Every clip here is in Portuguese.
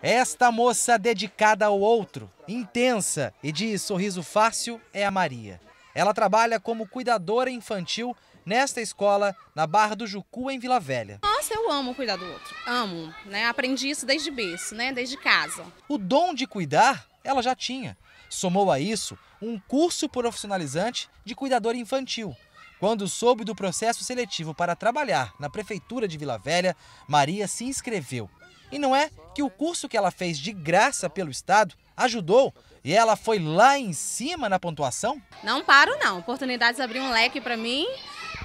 Esta moça dedicada ao outro, intensa e de sorriso fácil é a Maria. Ela trabalha como cuidadora infantil nesta escola na Barra do Jucu, em Vila Velha. Nossa, eu amo cuidar do outro. Amo, né? Aprendi isso desde berço, né? Desde casa. O dom de cuidar ela já tinha. Somou a isso um curso profissionalizante de cuidadora infantil quando soube do processo seletivo para trabalhar na prefeitura de Vila Velha, Maria se inscreveu. E não é que o curso que ela fez de graça pelo estado ajudou e ela foi lá em cima na pontuação? Não paro não. Oportunidades abriram um leque para mim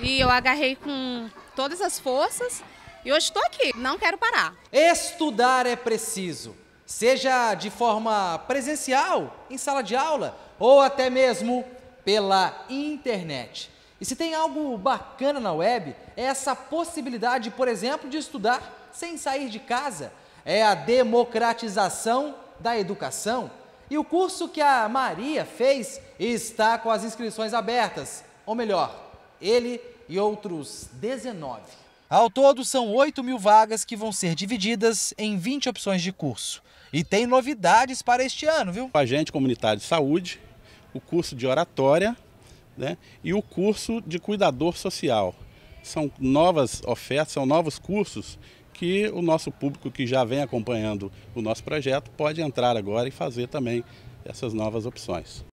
e eu agarrei com todas as forças e hoje estou aqui. Não quero parar. Estudar é preciso, seja de forma presencial, em sala de aula ou até mesmo pela internet. E se tem algo bacana na web, é essa possibilidade, por exemplo, de estudar sem sair de casa. É a democratização da educação. E o curso que a Maria fez está com as inscrições abertas. Ou melhor, ele e outros 19. Ao todo, são 8 mil vagas que vão ser divididas em 20 opções de curso. E tem novidades para este ano, viu? Agente comunitário de saúde, o curso de oratória né? e o curso de cuidador social. São novas ofertas, são novos cursos que o nosso público que já vem acompanhando o nosso projeto pode entrar agora e fazer também essas novas opções.